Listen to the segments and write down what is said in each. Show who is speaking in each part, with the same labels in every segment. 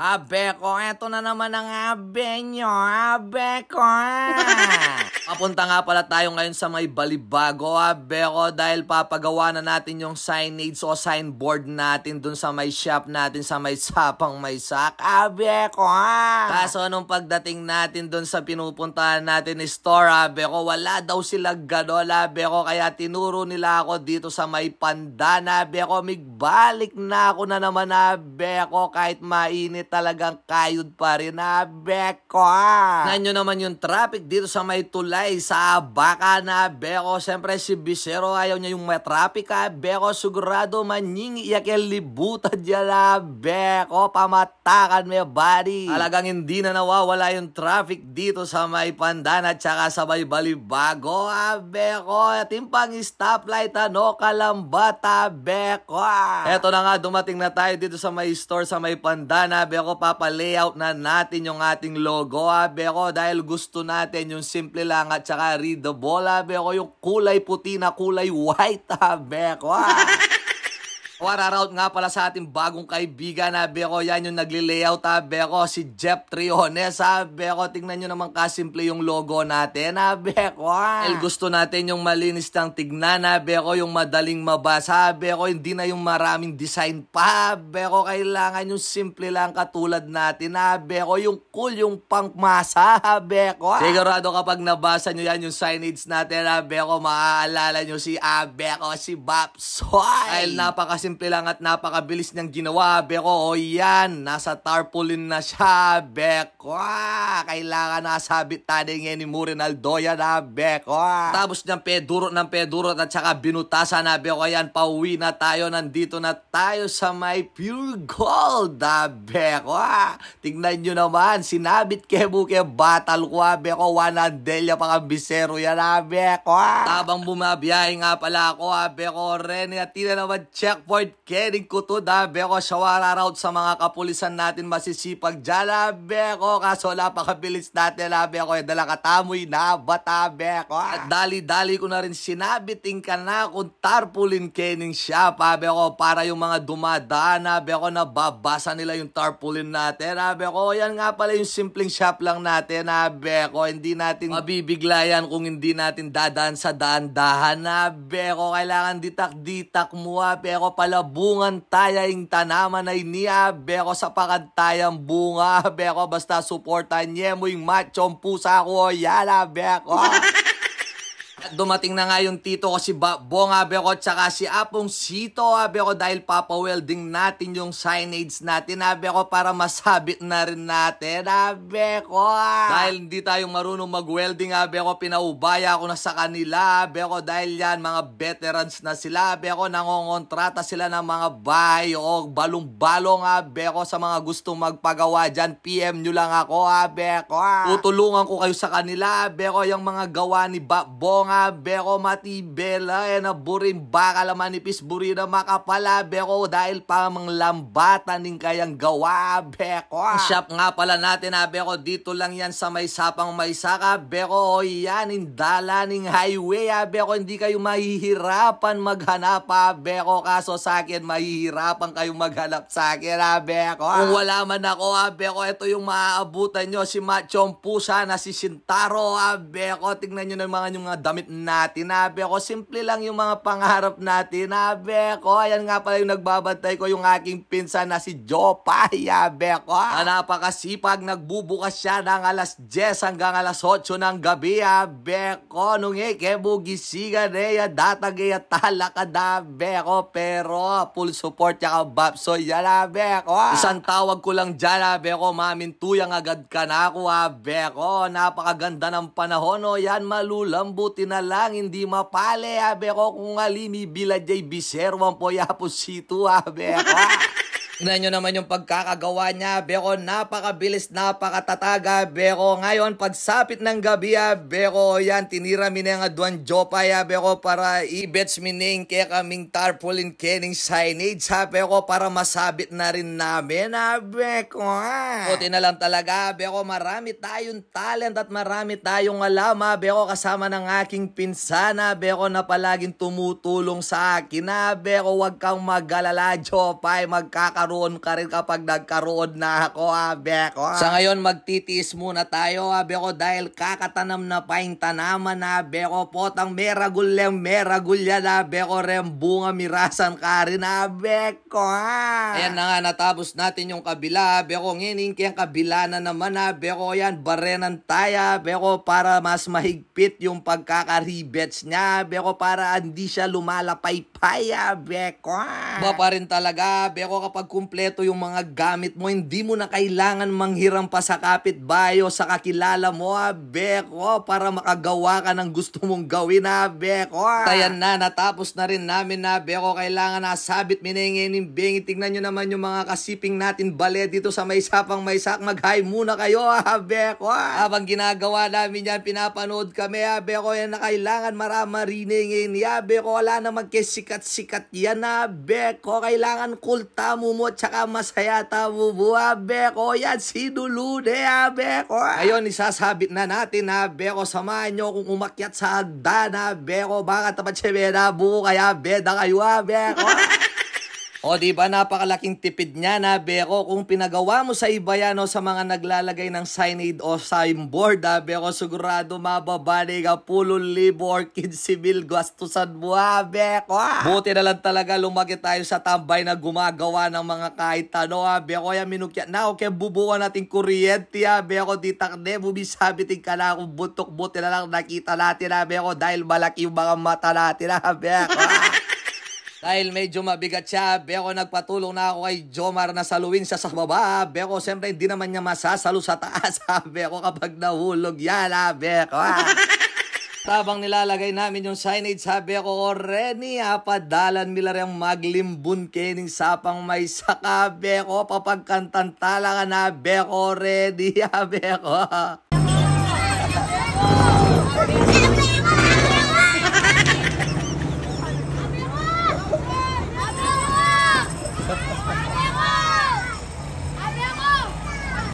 Speaker 1: Abe ko, eto na naman ang abe nyo, abe ko. Ah. Papunta nga pala tayo ngayon sa may balibago, abe ko, dahil papagawa na natin yung signage o signboard natin dun sa may shop natin, sa may sapang may sak, abe ko. Ah. Kaso nung pagdating natin dun sa pinupuntahan natin ni store, abe ko, wala daw sila ganol, abe ko, kaya tinuro nila ako dito sa may pandan, abe ko, migbalik na ako na naman, abe ko, kahit mainit talagang kayod pa rin na beko. Nanyo naman yung traffic dito sa may tulay sa baka na beko. Siyempre si Bisero ayaw niya yung may traffic ha. Beko sugurado manying iyakel libuta dyan na beko. Pamatakan me body. Alagang hindi na nawawala yung traffic dito sa may at saka sa may balibago. Ha beko. At yung pang stoplight ano kalambata beko. Eto na nga dumating na tayo dito sa may store sa may pandana beko Beko, papalayout na natin yung ating logo, ha, ah, Beko, dahil gusto natin yung simple lang at saka read the ball, ah, ha, Beko, yung kulay puti na kulay white, ha, ah, Beko, ha. Wararout nga pala sa ating bagong kaibigan na ah, Beko. Yan yung nagli-layout ha ah, Beko. Si Jeff Triones ha ah, Beko. Tingnan nyo naman kasimple yung logo natin ha Beko. El gusto natin yung malinis ng tignan ha Beko. Yung madaling mabasa ha Beko. Hindi na yung maraming design pa ha Beko. Kailangan yung simple lang katulad natin ha Beko. Yung cool, yung pangmasa ha Beko. Sigurado kapag nabasa nyo yan yung signage natin ha Beko. Maaalala nyo si Abeko, si Bapsoy. Dahil napakasimple simple lang at napakabilis niyang ginawa. Beko, o yan, nasa tarpaulin na siya. Beko, ah, kailangan nasabit tayo ngayon ni Murinal Doya na. Ah, Beko, ah. Tapos niyang pedurot ng peduro at saka binutasan na. Beko, yan, pauwi na tayo. Nandito na tayo sa my pure gold. Ah, Beko, ah, Tingnan nyo naman, sinabit kebuke battle ko. Beko, wanadelya pa kang bisero yan. Ah, Beko, Tabang bumabiyahe nga pala ako. Beko, Rene, at tira naman checkpoint Lord, kering ko to da, beko shawara route sa mga kapulisan natin masisipag jala, ah, beko, kaso wala natin la, ko, yung dala katamoy na, bata, beko. At ah, dali-dali ko na rin sinabiting ka na kung tarpaulin kening siya pa, beko, para yung mga dumadaan na, ah, beko, nababasa nila yung tarpaulin natin, na, ko, yan nga pala yung simpleng shop lang natin, na, beko, hindi natin mabibiglayan kung hindi natin dadaan sa daan-dahan, na, beko, kailangan ditak-ditak mo, ha, beko, pala alabungan tayang tanaman ay niya, beko sa pakantayang bunga, beko basta suportan niya mo yung machong pusa ko, yala beko. dumating na nga yung tito ko si ba Bong Abeko at saka si Apong Sito ko dahil papawelding natin yung signage natin Abe ko para masabit na rin natin Abeko. Dahil hindi tayo marunong mag-welding ko pinaubaya ako na sa kanila ko dahil yan mga veterans na sila Abe ko nangongontrata sila ng mga bahay o balong-balong Abe ko sa mga gustong magpagawa dyan. PM nyo lang ako Abe ko Tutulungan ko kayo sa kanila ko yung mga gawa ni ba Bong mga beko matibela and eh, a burin baka laman ni Pisburina makapala beko dahil pamang lambatan din kayang gawa beko. Ah. Shop nga pala natin ha ah, beko dito lang yan sa may sapang may saka beko yan in dalaning highway ha ah, beko hindi kayo mahihirapan maghanap ha beko kaso sa akin mahihirapan kayo maghanap sa akin ha beko. Kung wala man ako ha beko ito yung maaabutan nyo si Machong Pusa na si Shintaro ha beko tingnan nyo na mga yung mga dami gamit natin. Nabe ko, simple lang yung mga pangarap natin. Nabe ko, ayan nga pala yung nagbabantay ko yung aking pinsan na si Jopay. Yabe ko. Na ah. ah, napakasipag, nagbubukas siya ng alas 10 hanggang alas 8 ng gabi. Nabe ah, ko, nung ikebo gisigan eh, datagaya talaka. Nabe ko, pero full support niya ka, So, Yan, nabe ko. Isang tawag ko lang dyan, nabe ko, mamintuyang agad ka na ako. Nabe ko, napakaganda ng panahon. No? Oh, yan, malulambutin na lang hindi mapale, abe ko kung alimi bilad jay biserwan po yapos situ, abe ko. Tignan nyo naman yung pagkakagawa niya. Beko, napakabilis, napakatataga. Beko, ngayon, pagsapit ng gabi, ah, Beko, yan, tinira mi na nga duwan jopa, ah. Beko, para i-bets mi na yung kaya kaming tarpaulin kening signage, ha, ah. Beko, para masabit na rin namin, ha, ah. Beko, ha. Buti na lang talaga, Beko, marami tayong talent at marami tayong alam, ha, Beko, kasama ng aking pinsana, Beko, na palaging tumutulong sa akin, ha, Beko, wag kang magalala, jopa, eh. magkakaroon magkaroon ka rin kapag nagkaroon na ako, abe ko. Sa ngayon, magtitiis muna tayo, abe ko, dahil kakatanam na paing tanaman, abe ko, potang meragulem, meragulya, abe ko, rembunga, mirasan ka rin, abe ko, ha. Ayan na nga, natapos natin yung kabila, abe ko, ngining kayang kabila na naman, abe ko, yan, barenan tayo, abe ko, para mas mahigpit yung pagkakaribets niya, abe ko, para hindi siya lumalapay-pay, abe ko. Ba pa rin talaga, abe ko, kapag kumpleto yung mga gamit mo, hindi mo na kailangan manghiram pa sa kapitbayo, sa kakilala mo, Beko, para makagawa ka ng gusto mong gawin, Beko. Ayan na, natapos na rin namin, Beko. Kailangan na sabit, miningin, bingi. Tingnan nyo naman yung mga kasiping natin bale dito sa may sapang may sak. Mag-hi muna kayo, Beko. Habang ginagawa namin yan, pinapanood kami, Beko. Yan na kailangan maramariningin, abeko. Wala na magkisikat-sikat yan, Beko. Kailangan kulta mo mo tsaka masaya tabubu abeko. Yan, sinulude eh, abeko. Ah, ah. Ngayon, isasabit na natin abeko. Ah, samahan nyo kung umakyat sa dana abeko. Baka tapat siya beda buko kaya beda kayo abeko. O di ba napakalaking tipid niya na Beko kung pinagawa mo sa iba yan o sa mga naglalagay ng signage o signboard ha ah, Beko sigurado mababali ka pulong libo or kinsibil gastusan mo ha ah, Beko. Ah. Buti na lang talaga lumaki tayo sa tambay na gumagawa ng mga kahit ano ha Beko yan minukya na okay bubuwan natin kuryente ha Beko di takne bumisabiting ka na kung butok buti na lang nakita natin ha Beko dahil malaki yung mga mata natin ha Beko. Dahil medyo mabigat siya, pero nagpatulong na ako kay Jomar na saluin siya sa baba. Pero siyempre hindi naman niya masasalo sa taas. Sabi ko kapag nahulog yan, sabi ko. Tabang nilalagay namin yung signage, sabi ko, Reni, apadalan mila rin maglimbun kening sapang may sakabe Beko. papagkantantala ka na, beko, ready, sabi ko.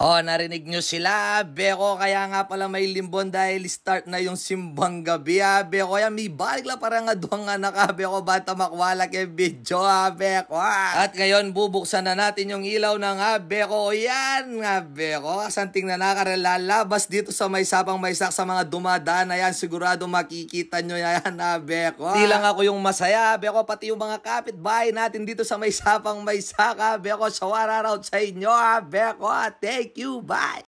Speaker 1: Oh, narinig nyo sila, Beko. Kaya nga pala may limbon dahil start na yung simbang gabi, ha, Beko. Yan, may balik la para nga doon nga naka, Beko. Bata makwala kay video, ha, Beko. At ngayon, bubuksan na natin yung ilaw ng ha, Beko. Yan, nga, Beko. Kasanting na nakarelalabas dito sa may sapang may sak sa mga dumadaan na yan. Sigurado makikita nyo yan, ha, Beko. Di lang ako yung masaya, Beko. Pati yung mga kapitbahay natin dito sa may sapang may sak, ha, Beko. Shawara raw sa inyo, ha, Beko. Take you. Bye.